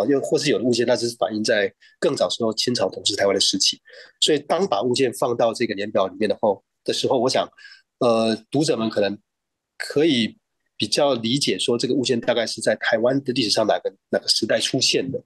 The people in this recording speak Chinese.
啊，又或是有的物件，那只是反映在更早时候清朝统治台湾的时期，所以当把物件放到这个年表里面的话的时候，我想，呃，读者们可能可以比较理解说，这个物件大概是在台湾的历史上哪个哪个时代出现的。